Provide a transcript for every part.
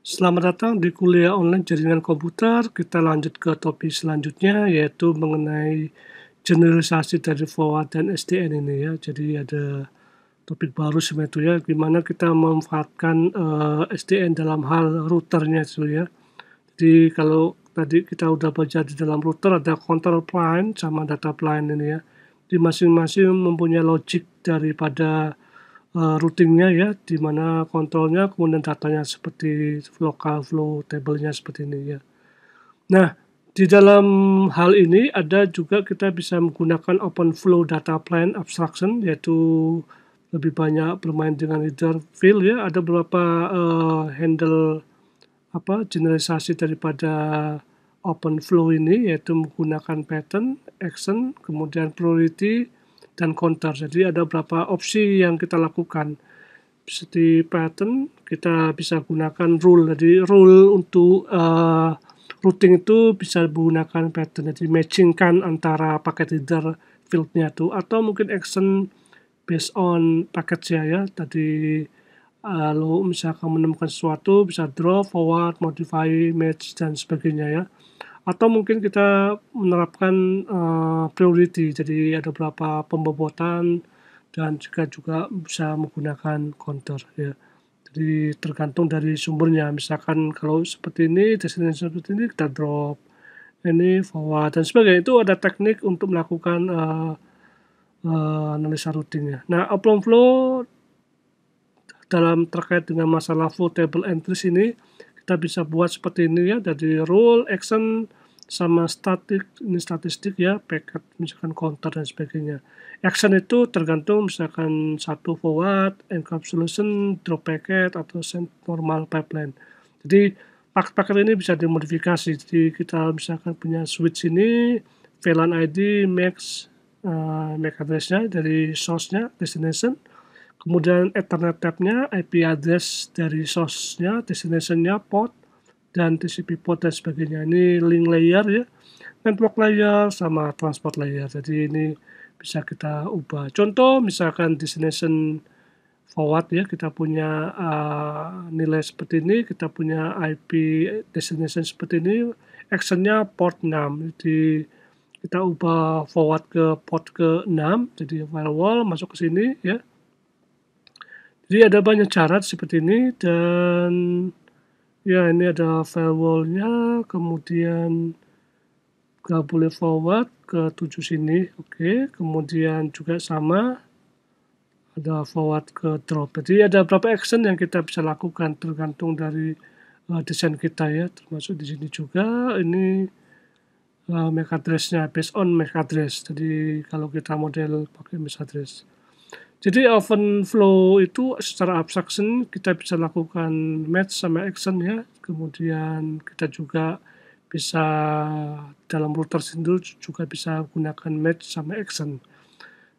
Selamat datang di kuliah online jaringan komputer. Kita lanjut ke topik selanjutnya yaitu mengenai generalisasi dari forward dan SDN ini ya. Jadi ada topik baru sebenarnya itu ya gimana kita memanfaatkan uh, eh, SDN dalam hal routernya itu ya. Jadi kalau tadi kita udah baca di dalam router ada control plane sama data plane ini ya. Di masing-masing mempunyai logic daripada Eh, routingnya ya, di mana kontrolnya, kemudian datanya seperti local flow table-nya seperti ini ya. Nah, di dalam hal ini ada juga kita bisa menggunakan open flow data plan abstraction, yaitu lebih banyak bermain dengan header field ya. Ada beberapa uh, handle apa generalisasi daripada open flow ini yaitu menggunakan pattern, action, kemudian priority, dan counter. Jadi ada beberapa opsi yang kita lakukan. Seperti pattern, kita bisa gunakan rule. Jadi rule untuk uh, routing itu bisa menggunakan pattern. Jadi matchingkan antara paket header fieldnya itu. Atau mungkin action based on paket ya. ya. Tadi eh, lalu misalkan menemukan sesuatu bisa draw, forward, modify, match, dan sebagainya ya atau mungkin kita menerapkan uh, priority jadi ada beberapa pembobotan dan juga juga bisa menggunakan counter ya jadi tergantung dari sumbernya misalkan kalau seperti ini destinasi seperti ini kita drop ini forward dan sebagainya itu ada teknik untuk melakukan uh, uh, analisa routingnya nah upload flow dalam terkait dengan masalah full table entries ini kita bisa buat seperti ini ya dari rule action sama static ini statistik ya packet misalkan counter dan sebagainya action itu tergantung misalkan satu forward encapsulation drop packet atau send normal pipeline jadi paket-paket ini bisa dimodifikasi jadi kita misalkan punya switch ini VLAN ID max uh, MAC addressnya dari source-nya destination kemudian Ethernet tab-nya, IP address dari source-nya, destination-nya, port, dan TCP port dan sebagainya. Ini link layer ya, network layer sama transport layer. Jadi ini bisa kita ubah. Contoh misalkan destination forward ya kita punya uh, nilai seperti ini kita punya IP destination seperti ini actionnya port 6 jadi kita ubah forward ke port ke 6 jadi firewall masuk ke sini ya jadi ada banyak cara seperti ini dan ya ini ada firewallnya kemudian kita boleh forward ke tujuh sini oke okay. kemudian juga sama ada forward ke drop jadi ada berapa action yang kita bisa lakukan tergantung dari uh, desain kita ya termasuk di sini juga ini uh, eh, MAC address-nya based on MAC address jadi kalau kita model pakai MAC address jadi oven flow itu secara abstraction kita bisa lakukan match sama action ya. Kemudian kita juga bisa dalam router sendiri juga bisa gunakan match sama action.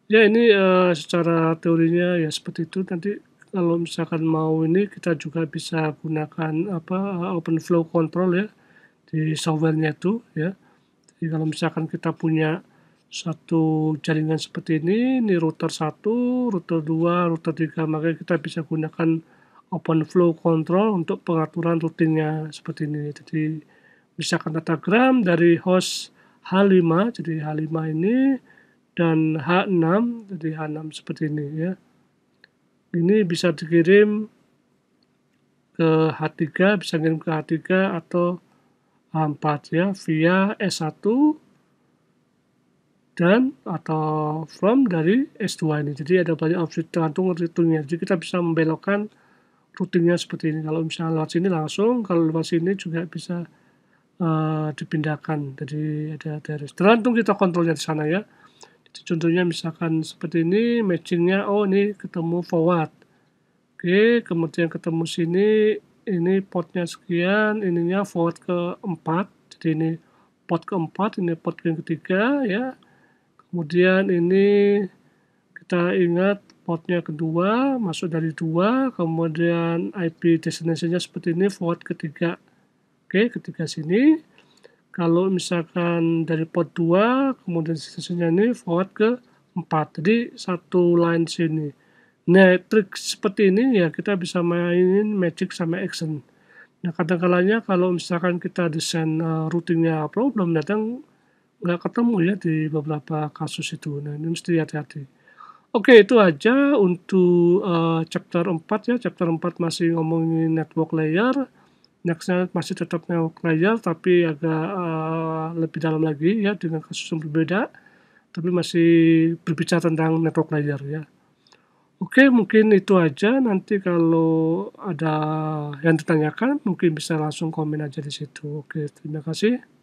Ya ini uh, secara teorinya ya seperti itu. Nanti kalau misalkan mau ini kita juga bisa gunakan apa eh, open flow control ya di softwarenya itu ya. Jadi kalau misalkan kita punya satu jaringan seperti ini, ini router 1, router 2, router 3, maka kita bisa gunakan open flow control untuk pengaturan routingnya seperti ini. Jadi misalkan datagram dari host H5, jadi H5 ini dan H6, jadi H6 seperti ini ya. Ini bisa dikirim ke H3, bisa kirim ke H3 atau H4 ya via S1 dan atau from dari S2 ini. Jadi ada banyak opsi tergantung routingnya. Jadi kita bisa membelokkan routingnya seperti ini. Kalau misalnya lewat sini langsung, kalau lewat sini juga bisa uh, dipindahkan. Jadi ada dari tergantung kita kontrolnya di sana ya. Jadi contohnya misalkan seperti ini, matchingnya oh ini ketemu forward. Oke, kemudian ketemu sini, ini potnya sekian, ininya forward ke 4. Jadi ini pot keempat, ini pot yang ketiga ya kemudian ini kita ingat portnya kedua, masuk dari dua, kemudian IP destinationnya seperti ini, forward ketiga. Oke, ketiga sini. Kalau misalkan dari port dua kemudian destinationnya ini forward ke 4. Jadi satu line sini. Nah, trik seperti ini ya kita bisa mainin magic sama action. Nah, kadang kalanya kalau misalkan kita desain uh, routingnya problem, datang nggak ketemu ya di beberapa kasus itu. Nah, ini mesti hati-hati. Oke, itu aja untuk uh, chapter 4 ya. Chapter 4 masih ngomongin network layer. Nextnya masih tetap network layer, tapi agak uh, lebih dalam lagi ya dengan kasus yang berbeda. Tapi masih berbicara tentang network layer ya. Oke, mungkin itu aja. Nanti kalau ada yang ditanyakan, mungkin bisa langsung komen aja di situ. Oke, terima kasih.